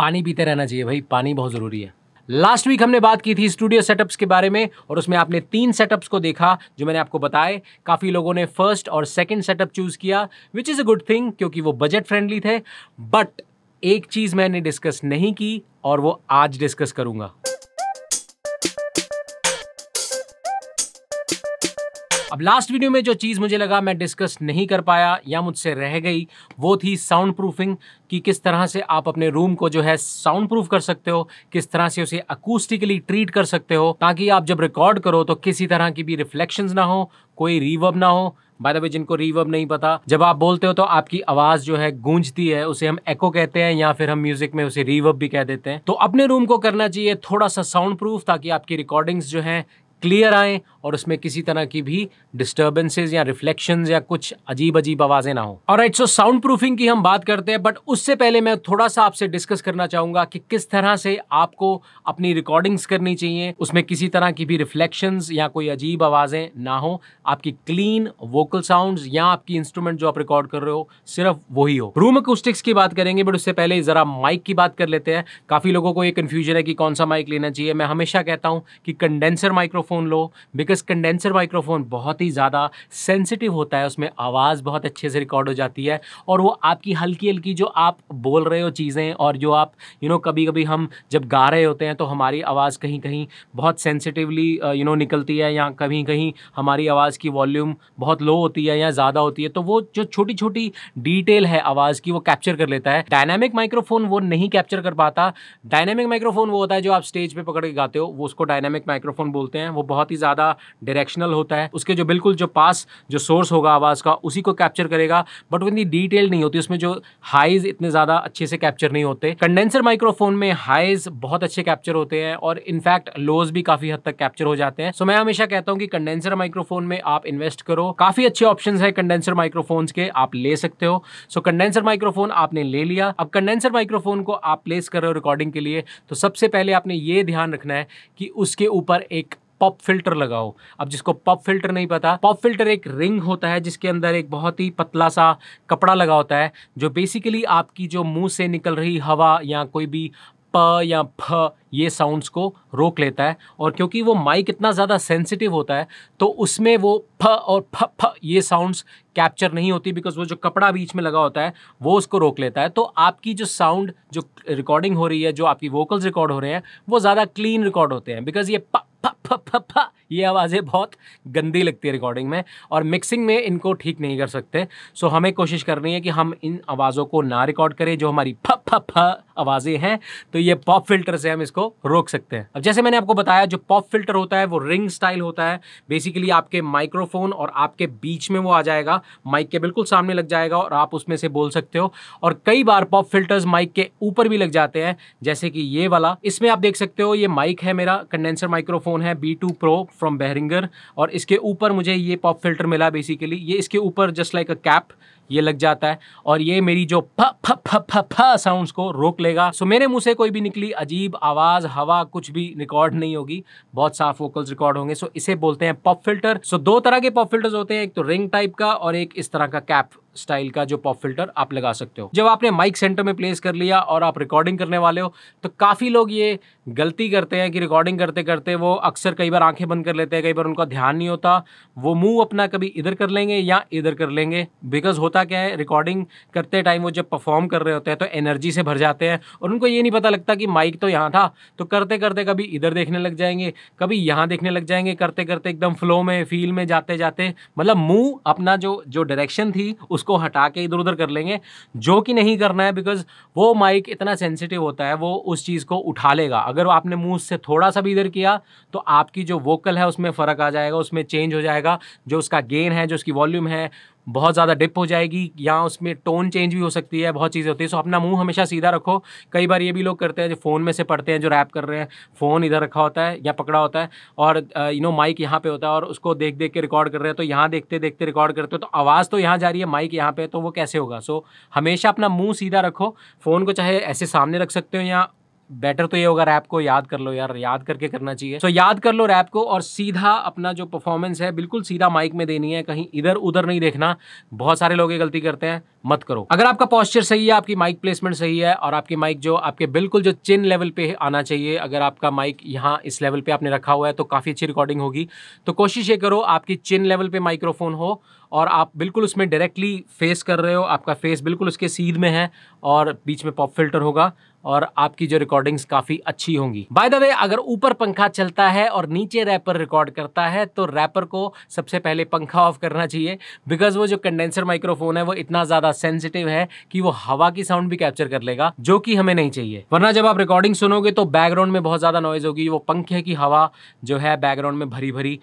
पानी पीते रहना चाहिए भाई पानी बहुत ज़रूरी है लास्ट वीक हमने बात की थी स्टूडियो सेटअप्स के बारे में और उसमें आपने तीन सेटअप्स को देखा जो मैंने आपको बताए काफ़ी लोगों ने फर्स्ट और सेकंड सेटअप चूज़ किया which is a good thing क्योंकि वो बजट फ्रेंडली थे बट एक चीज़ मैंने डिस्कस नहीं की और वो आज डिस्कस करूँगा अब लास्ट वीडियो में जो चीज़ मुझे लगा मैं डिस्कस नहीं कर पाया या मुझसे रह गई वो थी साउंड प्रूफिंग कि किस तरह से आप अपने रूम को जो है साउंड प्रूफ कर सकते हो किस तरह से उसे अकूस्टिकली ट्रीट कर सकते हो ताकि आप जब रिकॉर्ड करो तो किसी तरह की भी रिफ्लेक्शन ना हो कोई रिवर्ब ना हो बाय द वे जिनको रिवर्ब नहीं पता जब आप बोलते हो तो आपकी आवाज़ जो है गूंजती है उसे हम एको कहते हैं या फिर हम म्यूजिक में उसे रिवर्ब भी कह देते हैं तो अपने रूम को करना चाहिए थोड़ा सा साउंड प्रूफ ताकि आपकी रिकॉर्डिंग्स जो हैं क्लियर आए और उसमें किसी तरह की भी डिस्टर्बेंसेज या रिफ्लेक्शन या कुछ अजीब अजीब आवाज़ें ना हो और राइट सो साउंड प्रूफिंग की हम बात करते हैं बट उससे पहले मैं थोड़ा सा आपसे डिस्कस करना चाहूँगा कि किस तरह से आपको अपनी रिकॉर्डिंग्स करनी चाहिए उसमें किसी तरह की भी रिफ्लेक्शन या कोई अजीब आवाज़ें ना हो आपकी क्लीन वोकल साउंड या आपकी इंस्ट्रूमेंट जो आप रिकॉर्ड कर रहे हो सिर्फ वही हो रूम अकोस्टिक्स की बात करेंगे बट उससे पहले ज़रा माइक की बात कर लेते हैं काफ़ी लोगों को ये कन्फ्यूजन है कि कौन सा माइक लेना चाहिए मैं हमेशा कहता हूँ कि कंडेंसर माइक्रोफोन माइक्रोफोन लो बिकॉज कंडेंसर माइक्रोफोन बहुत ही ज़्यादा सेंसिटिव होता है उसमें आवाज़ बहुत अच्छे से रिकॉर्ड हो जाती है और वो आपकी हल्की हल्की जो आप बोल रहे हो चीज़ें और जो आप यू you नो know, कभी कभी हम जब गा रहे होते हैं तो हमारी आवाज़ कहीं कहीं बहुत सेंसिटिवली यू नो निकलती है या कहीं कहीं हमारी आवाज़ की वॉल्यूम बहुत लो होती है या ज़्यादा होती है तो वो जो छोटी छोटी डिटेल है आवाज़ की वो कैप्चर कर लेता है डायनामिक माइक्रोफोन वो नहीं कैप्चर कर पाता डायनामिक माइक्रोफोन वो होता है जो आप स्टेज पर पकड़ के गाते हो वो उसको डायनामिक माइक्रोफोन बोलते हैं वो बहुत ही ज़्यादा डायरेक्शनल होता है उसके जो बिल्कुल जो पास जो सोर्स होगा आवाज़ का उसी को कैप्चर करेगा बट वो इतनी डिटेल नहीं होती उसमें जो हाइज इतने ज़्यादा अच्छे से कैप्चर नहीं होते कंडेंसर माइक्रोफोन में हाइज बहुत अच्छे कैप्चर होते हैं और इनफैक्ट लोज भी काफ़ी हद तक कैप्चर हो जाते हैं सो मैं हमेशा कहता हूँ कि कंडेंसर माइक्रोफोन में आप इन्वेस्ट करो काफ़ी अच्छे ऑप्शन है कंडेंसर माइक्रोफोन के आप ले सकते हो सो कंडेंसर माइक्रोफोन आपने ले लिया अब कंडेंसर माइक्रोफोन को आप प्लेस कर रहे हो रिकॉर्डिंग के लिए तो सबसे पहले आपने ये ध्यान रखना है कि उसके ऊपर एक पॉप फिल्टर लगाओ अब जिसको पॉप फिल्टर नहीं पता पॉप फिल्टर एक रिंग होता है जिसके अंदर एक बहुत ही पतला सा कपड़ा लगा होता है जो बेसिकली आपकी जो मुंह से निकल रही हवा या कोई भी प या फ ये साउंड्स को रोक लेता है और क्योंकि वो माइक इतना ज़्यादा सेंसिटिव होता है तो उसमें वो फ और फ फ ये साउंड्स कैप्चर नहीं होती बिकॉज वो जो कपड़ा बीच में लगा होता है वो उसको रोक लेता है तो आपकी जो साउंड जो रिकॉर्डिंग हो रही है जो आपकी वोकल्स रिकॉर्ड हो रहे हैं वो ज़्यादा क्लीन रिकॉर्ड होते हैं बिकॉज ये प p p p ये आवाज़ें बहुत गंदी लगती है रिकॉर्डिंग में और मिक्सिंग में इनको ठीक नहीं कर सकते सो हमें कोशिश करनी है कि हम इन आवाज़ों को ना रिकॉर्ड करें जो हमारी फ फ फ आवाज़ें हैं तो ये पॉप फिल्टर से हम इसको रोक सकते हैं अब जैसे मैंने आपको बताया जो पॉप फिल्टर होता है वो रिंग स्टाइल होता है बेसिकली आपके माइक्रोफोन और आपके बीच में वो आ जाएगा माइक के बिल्कुल सामने लग जाएगा और आप उसमें से बोल सकते हो और कई बार पॉप फिल्टर्स माइक के ऊपर भी लग जाते हैं जैसे कि ये वाला इसमें आप देख सकते हो ये माइक है मेरा कंडेंसर माइक्रोफोन है B two pro from Behringer और इसके ऊपर मुझे ये पॉप फिल्टर मिला बेसिकली ये इसके ऊपर जस्ट लाइक अ कैप ये लग जाता है और ये मेरी जो फ साउंड्स को रोक लेगा सो so, मेरे मुंह से कोई भी निकली अजीब आवाज़ हवा कुछ भी रिकॉर्ड नहीं होगी बहुत साफ वोकल्स रिकॉर्ड होंगे सो so, इसे बोलते हैं पॉप फिल्टर सो so, दो तरह के पॉप फिल्टर्स होते हैं एक तो रिंग टाइप का और एक इस तरह का कैप स्टाइल का जो पॉप फिल्टर आप लगा सकते हो जब आपने माइक सेंटर में प्लेस कर लिया और आप रिकॉर्डिंग करने वाले हो तो काफ़ी लोग ये गलती करते हैं कि रिकॉर्डिंग करते करते वो अक्सर कई बार आंखें बंद कर लेते हैं कई बार उनका ध्यान नहीं होता वो मुंह अपना कभी इधर कर लेंगे या इधर कर लेंगे बिकॉज होता क्या है रिकॉर्डिंग करते टाइम वो जब परफॉर्म कर रहे होते हैं तो एनर्जी से भर जाते हैं और उनको ये नहीं पता लगता कि माइक तो यहाँ था तो करते करते कभी इधर देखने लग जाएंगे कभी यहाँ देखने लग जाएंगे करते करते एकदम फ्लो में फील में जाते जाते मतलब मुंह अपना जो जो डायरेक्शन थी उसको उसको हटा के इधर उधर कर लेंगे जो कि नहीं करना है बिकॉज वो माइक इतना सेंसिटिव होता है वो उस चीज़ को उठा लेगा अगर आपने मुंह से थोड़ा सा भी इधर किया तो आपकी जो वोकल है उसमें फ़र्क आ जाएगा उसमें चेंज हो जाएगा जो उसका गेन है जो उसकी वॉल्यूम है बहुत ज़्यादा डिप हो जाएगी या उसमें टोन चेंज भी हो सकती है बहुत चीज़ें होती है सो अपना मुंह हमेशा सीधा रखो कई बार ये भी लोग करते हैं जो फ़ोन में से पढ़ते हैं जो रैप कर रहे हैं फ़ोन इधर रखा होता है या पकड़ा होता है और यू नो माइक यहाँ पे होता है और उसको देख देख के रिकॉर्ड कर रहे हैं तो यहाँ देखते देखते रिकॉर्ड करते हो तो आवाज़ तो यहाँ जा रही है माइक यहाँ पर तो वो कैसे होगा सो हमेशा अपना मुँह सीधा रखो फ़ोन को चाहे ऐसे सामने रख सकते हो या बेटर तो ये होगा रैप को याद कर लो यार याद करके करना चाहिए सो so, याद कर लो रैप को और सीधा अपना जो परफॉर्मेंस है बिल्कुल सीधा माइक में देनी है कहीं इधर उधर नहीं देखना बहुत सारे लोग ये गलती करते हैं मत करो अगर आपका पॉस्चर सही है आपकी माइक प्लेसमेंट सही है और आपकी माइक जो आपके बिल्कुल जो चिन लेवल पे आना चाहिए अगर आपका माइक यहाँ इस लेवल पे आपने रखा हुआ है तो काफ़ी अच्छी रिकॉर्डिंग होगी तो कोशिश ये करो आपकी चिन लेवल पे माइक्रोफोन हो और आप बिल्कुल उसमें डायरेक्टली फेस कर रहे हो आपका फेस बिल्कुल उसके सीध में है और बीच में पॉप फिल्टर होगा और आपकी जो रिकॉर्डिंग्स काफ़ी अच्छी होंगी बाय द वे अगर ऊपर पंखा चलता है और नीचे रैपर रिकॉर्ड करता है तो रैपर को सबसे पहले पंखा ऑफ करना चाहिए बिकॉज वो जो कंडेंसर माइक्रोफोन है वो इतना ज़्यादा सेंसिटिव है कि वो हवा की साउंड भी कैप्चर कर लेगा जो कि हमें नहीं चाहिए वरना जब आप रिकॉर्डिंग सुनोगे तो बैकग्राउंड में बहुत ज़्यादा नॉइज़ होगी वो पंखे की हवा जो है बैकग्राउंड में भरी भरी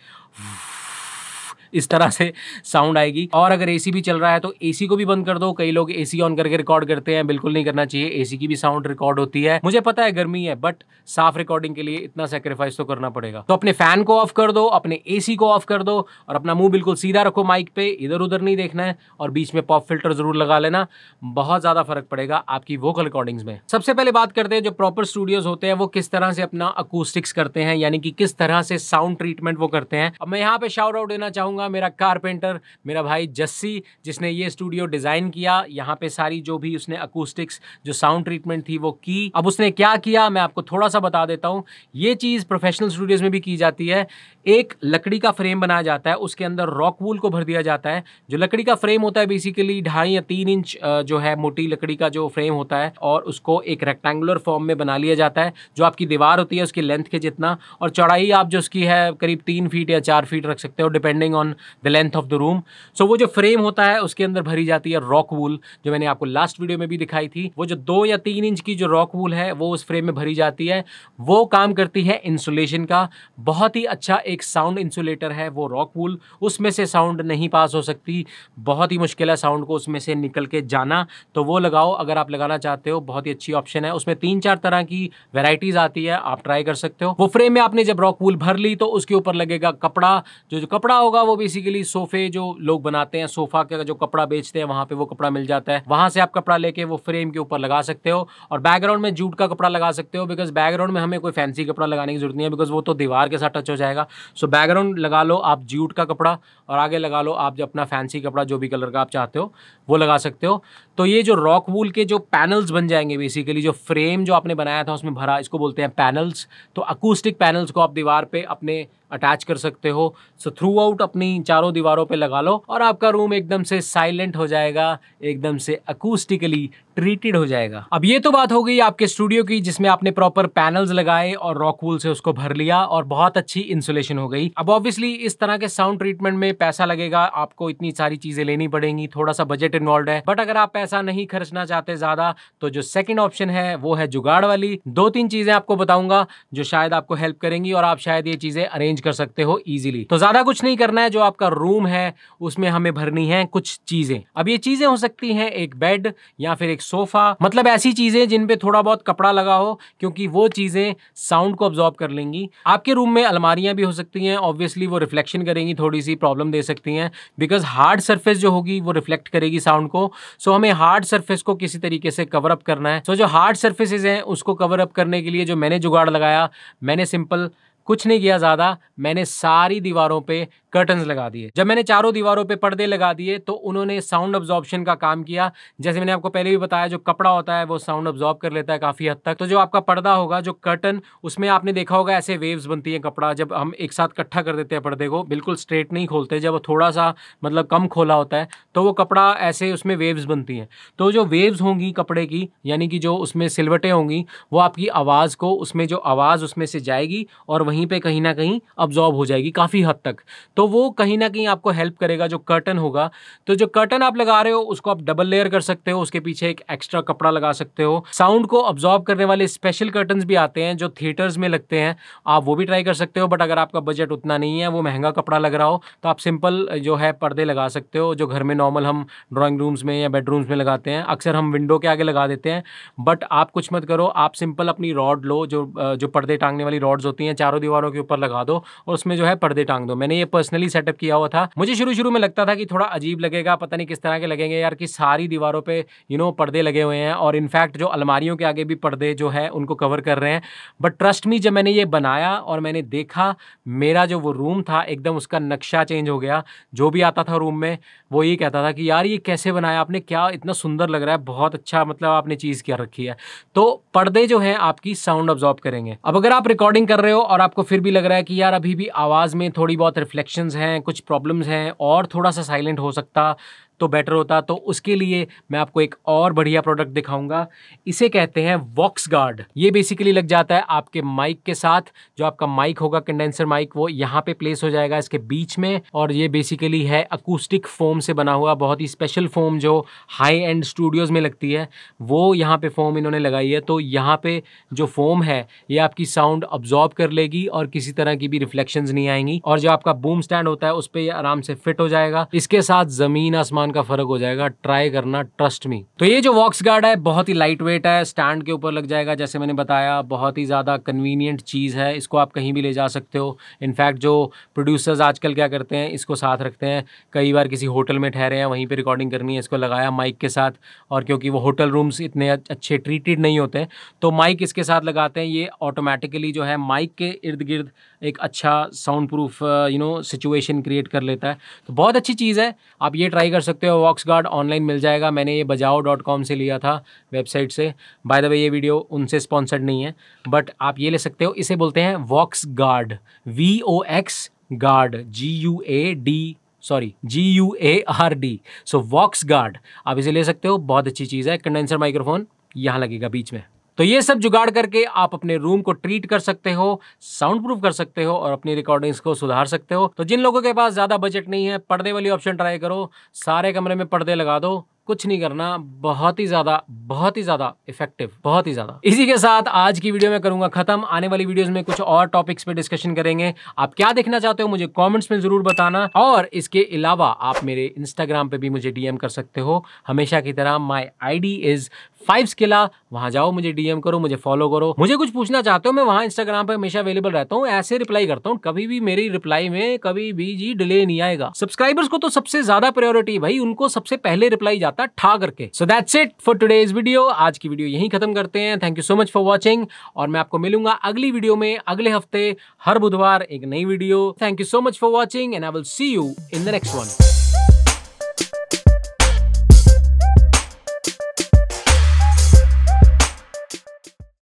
इस तरह से साउंड आएगी और अगर एसी भी चल रहा है तो एसी को भी बंद कर दो कई लोग एसी ऑन करके रिकॉर्ड करते हैं बिल्कुल नहीं करना चाहिए एसी की भी साउंड रिकॉर्ड होती है मुझे पता है गर्मी है बट साफ रिकॉर्डिंग के लिए इतना सेक्रीफाइस तो करना पड़ेगा तो अपने फैन को ऑफ कर दो अपने ए को ऑफ कर दो और अपना मुंह बिल्कुल सीधा रखो माइक पे इधर उधर नहीं देखना है और बीच में पॉप फिल्टर जरूर लगा लेना बहुत ज्यादा फर्क पड़ेगा आपकी वोकल रिकॉर्डिंग्स में सबसे पहले बात करते हैं जो प्रॉपर स्टूडियोज होते हैं वो किस तरह से अपना अकूस्टिक्स करते हैं यानी कि किस तरह से साउंड ट्रीटमेंट वो करते हैं अब मैं यहाँ पे शाउट आउट देना चाहूंगा दूंगा मेरा कारपेंटर मेरा भाई जस्सी जिसने ये स्टूडियो डिज़ाइन किया यहाँ पे सारी जो भी उसने अकूस्टिक्स जो साउंड ट्रीटमेंट थी वो की अब उसने क्या किया मैं आपको थोड़ा सा बता देता हूँ ये चीज़ प्रोफेशनल स्टूडियोज़ में भी की जाती है एक लकड़ी का फ्रेम बनाया जाता है उसके अंदर रॉक वूल को भर दिया जाता है जो लकड़ी का फ्रेम होता है बेसिकली ढाई या तीन इंच जो है मोटी लकड़ी का जो फ्रेम होता है और उसको एक रेक्टेंगुलर फॉर्म में बना लिया जाता है जो आपकी दीवार होती है उसकी लेंथ के जितना और चौड़ाई आप जो उसकी है करीब तीन फीट या चार फीट रख सकते हो depending on upon the length of the room so वो जो फ्रेम होता है उसके अंदर भरी जाती है रॉक वूल जो मैंने आपको लास्ट वीडियो में भी दिखाई थी वो जो दो या तीन इंच की जो रॉक वूल है वो उस फ्रेम में भरी जाती है वो काम करती है इंसुलेशन का बहुत ही अच्छा एक साउंड इंसुलेटर है वो रॉक वूल उसमें से साउंड नहीं पास हो सकती बहुत ही मुश्किल है साउंड को उसमें से निकल के जाना तो वो लगाओ अगर आप लगाना चाहते हो बहुत ही अच्छी ऑप्शन है उसमें तीन चार तरह की वेराइटीज़ आती है आप ट्राई कर सकते हो वो फ्रेम में आपने जब रॉक वूल भर ली तो उसके ऊपर लगेगा कपड़ा जो जो कपड़ा होगा वो बेसिकली सोफे जो लोग बनाते हैं सोफा का जो कपड़ा बेचते हैं वहां पे वो कपड़ा मिल जाता है वहां से आप कपड़ा लेके वो फ्रेम के ऊपर लगा सकते हो और बैकग्राउंड में जूट का कपड़ा लगा सकते हो बिकॉज बैकग्राउंड में हमें कोई फैंसी कपड़ा लगाने की जरूरत नहीं है बिकॉज वो तो दीवार के साथ टच हो जाएगा सो बैकग्राउंड लगा लो आप जूट का कपड़ा और आगे लगा लो आप अपना फैंसी कपड़ा जो भी कलर का आप चाहते हो वो लगा सकते हो तो ये जो रॉक वूल के जो पैनल्स बन जाएंगे बेसिकली जो फ्रेम जो आपने बनाया था उसमें भरा इसको बोलते हैं पैनल्स तो अकूस्टिक पैनल्स को आप दीवार पे अपने अटैच कर सकते हो सो थ्रू आउट अपनी चारों दीवारों पे लगा लो और आपका रूम एकदम से साइलेंट हो जाएगा एकदम से अकूस्टिकली ट्रीटेड हो जाएगा अब ये तो बात हो गई आपके स्टूडियो की जिसमें आपने प्रॉपर पैनल्स लगाए और रॉक वूल से उसको भर लिया और बहुत अच्छी इंसुलेशन हो गई अब ऑब्वियसली इस तरह के साउंड ट्रीटमेंट में पैसा लगेगा आपको इतनी सारी चीजें लेनी पड़ेंगी थोड़ा सा बजट इन्वॉल्व है बट अगर आप पैसा नहीं खर्चना चाहते ज्यादा तो जो सेकेंड ऑप्शन है वो है जुगाड़ वाली दो तीन चीजें आपको बताऊंगा जो शायद आपको हेल्प करेंगी और आप शायद ये चीजें अरेंज चेंज कर सकते हो इजीली तो ज्यादा कुछ नहीं करना है जो आपका रूम है उसमें हमें भरनी है कुछ चीजें अब ये चीजें हो सकती हैं एक बेड या फिर एक सोफा मतलब ऐसी चीजें जिनपे थोड़ा बहुत कपड़ा लगा हो क्योंकि वो चीजें साउंड को ऑब्जॉर्व कर लेंगी आपके रूम में अलमारियां भी हो सकती हैं ऑब्वियसली वो रिफ्लेक्शन करेंगी थोड़ी सी प्रॉब्लम दे सकती हैं बिकॉज हार्ड सर्फेस जो होगी वो रिफ्लेक्ट करेगी साउंड को सो हमें हार्ड सर्फेस को किसी तरीके से कवर अप करना है सो जो हार्ड सर्फेसिज हैं उसको कवर अप करने के लिए जो मैंने जुगाड़ लगाया मैंने सिंपल कुछ नहीं किया ज़्यादा मैंने सारी दीवारों पे कर्टन लगा दिए जब मैंने चारों दीवारों पर पर्दे लगा दिए तो उन्होंने साउंड ऑब्जॉर्बशन का काम किया जैसे मैंने आपको पहले भी बताया जो कपड़ा होता है वो साउंड ऑब्जॉर्ब कर लेता है काफ़ी हद तक तो जो आपका पर्दा होगा जो कर्टन उसमें आपने देखा होगा ऐसे वेव्स बनती है कपड़ा जब हम एक साथ इकट्ठा कर देते हैं पर्दे को बिल्कुल स्ट्रेट नहीं खोलते जब थोड़ा सा मतलब कम खोला होता है तो वो कपड़ा ऐसे उसमें वेव्स बनती हैं तो जो वेव्स होंगी कपड़े की यानी कि जो उसमें सिलवटें होंगी वो आपकी आवाज़ को उसमें जो आवाज़ उसमें से जाएगी और वहीं पर कहीं ना कहीं अब्जॉर्ब हो जाएगी काफ़ी हद तक तो वो कहीं ना कहीं आपको हेल्प करेगा जो कर्टन होगा तो जो कर्टन आप लगा रहे हो उसको आप डबल लेयर कर सकते हो उसके पीछे एक एक्स्ट्रा कपड़ा लगा सकते हो साउंड को ऑब्जॉर्व करने वाले स्पेशल कर्टन भी आते हैं जो थिएटर्स में लगते हैं आप वो भी ट्राई कर सकते हो बट अगर आपका बजट उतना नहीं है वो महंगा कपड़ा लग रहा हो तो आप सिंपल जो है पर्दे लगा सकते हो जो घर में नॉर्मल हम ड्रॉइंग रूम्स में या बेडरूम्स में लगाते हैं अक्सर हम विंडो के आगे लगा देते हैं बट आप कुछ मत करो आप सिंपल अपनी रॉड लो जो जो पर्दे टांगने वाली रॉड्स होती हैं चारों दीवारों के ऊपर लगा दो और उसमें जो है पर्दे टांग दो मैंने ये पर्सनली सेटअप किया हुआ था मुझे शुरू शुरू में लगता था कि थोड़ा अजीब लगेगा पता नहीं किस तरह के लगेंगे यार कि सारी दीवारों पे यू नो पर्दे लगे हुए हैं और इनफैक्ट जो अलमारियों के आगे भी पर्दे जो है उनको कवर कर रहे हैं बट ट्रस्ट मी जब मैंने ये बनाया और मैंने देखा मेरा जो वो रूम था एकदम उसका नक्शा चेंज हो गया जो भी आता था रूम में वो ये कहता था कि यार ये कैसे बनाया आपने क्या इतना सुंदर लग रहा है बहुत अच्छा मतलब आपने चीज़ क्या रखी है तो पर्दे जो हैं आपकी साउंड ऑब्जॉर्ब करेंगे अब अगर आप रिकॉर्डिंग कर रहे हो और आपको फिर भी लग रहा है कि यार अभी भी आवाज़ में थोड़ी बहुत रिफ्लेक्शन क्वेश्चंस हैं कुछ प्रॉब्लम्स हैं और थोड़ा सा साइलेंट हो सकता तो बेटर होता तो उसके लिए मैं आपको एक और बढ़िया प्रोडक्ट दिखाऊंगा इसे कहते हैं वॉक्स गार्ड ये बेसिकली लग जाता है आपके माइक के साथ जो आपका माइक होगा कंडेंसर माइक वो यहाँ पे प्लेस हो जाएगा इसके बीच में और ये बेसिकली है अकूस्टिक फोम से बना हुआ बहुत ही स्पेशल फोम जो हाई एंड स्टूडियोज़ में लगती है वो यहाँ पे फोम इन्होंने लगाई है तो यहाँ पे जो फोम है ये आपकी साउंड ऑब्जॉर्ब कर लेगी और किसी तरह की भी रिफ्लेक्शन नहीं आएंगी और जो आपका बूम स्टैंड होता है उस पर आराम से फिट हो जाएगा इसके साथ ज़मीन आसमान आसमान का फर्क हो जाएगा ट्राई करना ट्रस्ट मी तो ये जो वॉक्स गार्ड है बहुत ही लाइट वेट है स्टैंड के ऊपर लग जाएगा जैसे मैंने बताया बहुत ही ज़्यादा कन्वीनियंट चीज़ है इसको आप कहीं भी ले जा सकते हो इनफैक्ट जो प्रोड्यूसर्स आजकल क्या करते हैं इसको साथ रखते हैं कई बार किसी होटल में ठहरे हैं वहीं पर रिकॉर्डिंग करनी है इसको लगाया माइक के साथ और क्योंकि वो होटल रूम्स इतने अच्छे ट्रीटेड नहीं होते तो माइक इसके साथ लगाते हैं ये ऑटोमेटिकली जो है माइक के इर्द गिर्द एक अच्छा sound proof you know situation create कर लेता है तो बहुत अच्छी चीज़ है आप ये ट्राई कर सकते सकते हो वॉक्स गार्ड ऑनलाइन मिल जाएगा मैंने ये बजाओ डॉट कॉम से लिया था वेबसाइट से बाय द वे ये वीडियो उनसे स्पॉन्सर्ड नहीं है बट आप ये ले सकते हो इसे बोलते हैं vox guard V O X guard G U A D sorry G U A R D so vox guard आप इसे ले सकते हो बहुत अच्छी चीज़ है कंडेंसर माइक्रोफोन यहाँ लगेगा बीच में तो ये सब जुगाड़ करके आप अपने रूम को ट्रीट कर सकते हो साउंड प्रूफ कर सकते हो और अपनी रिकॉर्डिंग्स को सुधार सकते हो तो जिन लोगों के पास ज़्यादा बजट नहीं है पर्दे वाली ऑप्शन ट्राई करो सारे कमरे में पर्दे लगा दो कुछ नहीं करना बहुत ही ज़्यादा बहुत ही ज़्यादा इफेक्टिव बहुत ही ज़्यादा इसी के साथ आज की वीडियो में करूंगा खत्म आने वाली वीडियोस में कुछ और टॉपिक्स पे डिस्कशन करेंगे आप क्या देखना चाहते हो मुझे कमेंट्स में ज़रूर बताना और इसके अलावा आप मेरे इंस्टाग्राम पे भी मुझे डीएम कर सकते हो हमेशा की तरह माई आई इज़ फाइव किला वहां जाओ मुझे डीएम करो मुझे फॉलो करो मुझे कुछ पूछना चाहते हो मैं वहां इंस्टाग्राम पर हमेशा अवेलेबल रहता हूँ ऐसे रिप्लाई करता हूँ कभी भी मेरी रिप्लाई में कभी भी जी डिले नहीं आएगा सब्सक्राइबर्स को तो सबसे ज्यादा प्रायोरिटी भाई उनको सबसे पहले रिप्लाई जाता ठा करके so that's it for today's video आज की वीडियो यही खत्म करते हैं thank you so much for watching और मैं आपको मिलूंगा अगली वीडियो में अगले हफ्ते हर बुधवार एक नई video thank you so much for watching and I will see you in the next one